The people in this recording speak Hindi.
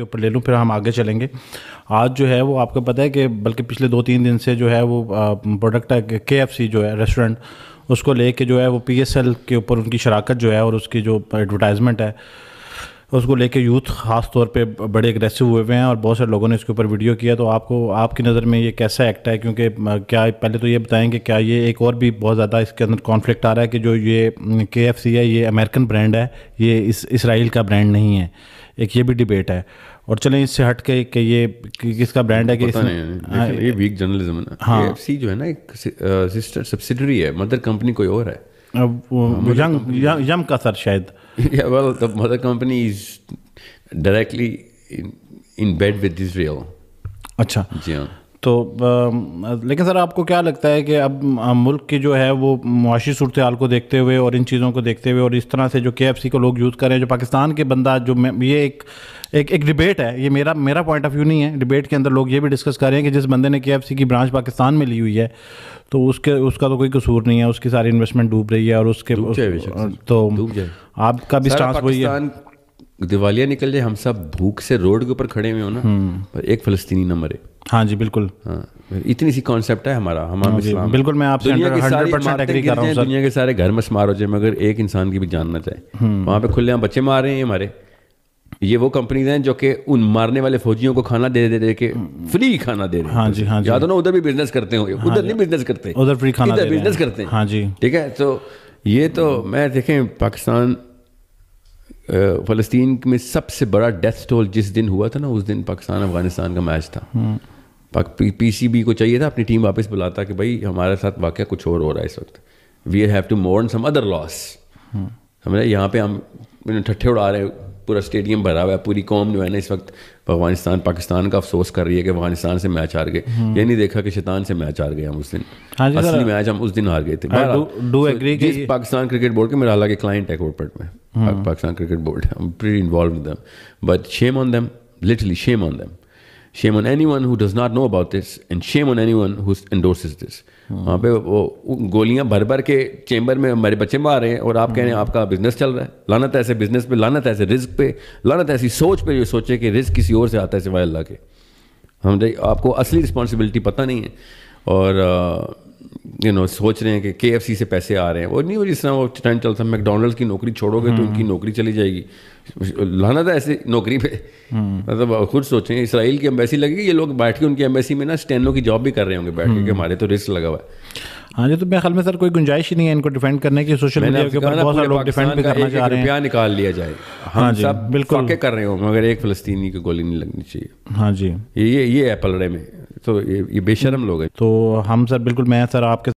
के ऊपर ले लूँ फिर हम आगे चलेंगे आज जो है वो आपको पता है कि बल्कि पिछले दो तीन दिन से जो है वो प्रोडक्ट है के एफ सी जो है रेस्टोरेंट उसको लेके जो है वो पी एस एल के ऊपर उनकी शराकत जो है और उसकी जो एडवर्टाइजमेंट है उसको लेके यूथ ख़ास तौर पे बड़े एग्रेसिव हुए हुए हैं और बहुत सारे लोगों ने इसके ऊपर वीडियो किया तो आपको आपकी नज़र में ये कैसा एक्ट है क्योंकि क्या पहले तो ये बताएं कि क्या ये एक और भी बहुत ज़्यादा इसके अंदर कॉन्फ्लिक्ट आ रहा है कि जो ये के है ये अमेरिकन ब्रांड है ये इस इसराइल का ब्रांड नहीं है एक ये भी डिबेट है और चले इससे हट के कि ये कि किसका ब्रांड है कि पता नहीं, नहीं हाँ, ये वीक जर्नलिज्म है ना हाँ एफसी जो है ना एक सिस्टर सब्सिडरी है मदर कंपनी कोई और है अब यंग यंग हाँ, का सर शायद या well the mother company is directly in bed with Israel अच्छा जी हाँ तो आ, लेकिन सर आपको क्या लगता है कि अब मुल्क की जो है वो मुआशी सूरत हाल को देखते हुए और इन चीज़ों को देखते हुए और इस तरह से जो के एफ सी को लोग यूज़ कर रहे हैं जो पाकिस्तान के बंदा जो ये एक एक एक डिबेट है ये मेरा मेरा पॉइंट ऑफ व्यू नहीं है डिबेट के अंदर लोग ये भी डिस्कस कर रहे हैं कि जिस बंदे ने के एफ सी की ब्रांच पाकिस्तान में ली हुई है तो उसके उसका तो कोई कसूर नहीं है उसकी सारी इन्वेस्टमेंट डूब रही है और उसके उस, तो आपका भी स्टांस वही है दिवालिया निकल जाए हम सब भूख से रोड के ऊपर खड़े हुए हो ना हम्म। पर एक फलस्तीनी ना मरे हाँ जी बिल्कुल हाँ इतनी सी कॉन्सेप्ट है हमारा हमारा हाँ इस्लाम बिल्कुल मैं आपसे दुनिया के सारे घर में मार हो जाए मगर एक इंसान की भी जानना चाहे हम्म। वहाँ पे खुले बच्चे मार रहे हैं हमारे ये वो कंपनीज हैं जो कि उन मारने वाले फौजियों को खाना दे दे दे के फ्री खाना दे रहे हाँ जी हाँ जी तो ना उधर भी बिजनेस करते हो हाँ उधर नहीं बिजनेस करते उधर फ्री खाना बिजनेस करते हैं हाँ जी ठीक है तो ये तो मैं देखें पाकिस्तान फ़लस्तीन में सबसे बड़ा डेथ टोल जिस दिन हुआ था ना उस दिन पाकिस्तान अफगानिस्तान का मैच था हम्म। पी सी बी को चाहिए था अपनी टीम वापस बुलाता कि भाई हमारे साथ वाक़ कुछ और हो रहा है इस वक्त we have to mourn some other loss समझा यहाँ पे हम ठट्ठे उड़ा रहे हैं पूरा स्टेडियम भरा हुआ है पूरी कौम जो है ना इस वक्त अफगानिस्तान पाकिस्तान का अफसोस कर रही है कि अफगानिस्तान से मैच हार गए हम्म। ये नहीं देखा कि शैतान से मैच हार गए हम उस दिन हाँ असली मैच हम उस दिन हार गए थे पाकिस्तान क्रिकेट बोर्ड के मेरा हालांकि क्लाइंट है कोर्टपर्ट में Hmm. Pakistan Cricket Board. I'm pretty involved with them. But shame on them, literally shame on them. Shame on anyone who does not know about this, and shame on anyone who endorses this. वहाँ पे वो गोलियाँ भर भर के चैम्बर में हमारे बच्चे में आ रहे हैं और आप कह रहे हैं आपका बिजनेस चल रहा है लानत ऐसे बिजनेस पे लानत ऐसे रिस्क पे लानत ऐसी सोच पे जो सोचे कि रिस्क किसी और से आता है सिवाय अल्लाह के हम आपको असली रिस्पॉन्सिबिलिटी पता नहीं है और यू नो सोच रहे हैं कि के से पैसे आ रहे हैं और नहीं वो जिस तरह वो टाइम चलता है मैकडोनल्ड्स की नौकरी छोड़ोगे तो उनकी हम्म। नौकरी चली जाएगी लाना था ऐसे नौकरी पे हम्म। मतलब खुद सोचें इसराइल की एम्बेसी लगेगी ये लोग बैठ के उनकी एम्बेसी में ना स्टैनो की जॉब भी कर रहे होंगे बैठ के हम्म। हमारे तो रिस्क लगा हुआ है हाँ जी तो मेरे ख्याल में सर कोई गुंजाइश ही नहीं है इनको डिफेंड करने की सोशल मीडिया के ऊपर बहुत सारे लोग डिफेंड भी करना चाह रहे हैं रुपया निकाल लिया जाए हाँ जी बिल्कुल कर रहे हो मगर एक फलस्तीनी की गोली नहीं लगनी चाहिए हाँ जी ये ये है पलड़े में तो ये, ये बेशरम लोग हैं तो हम सर बिल्कुल मैं सर आपके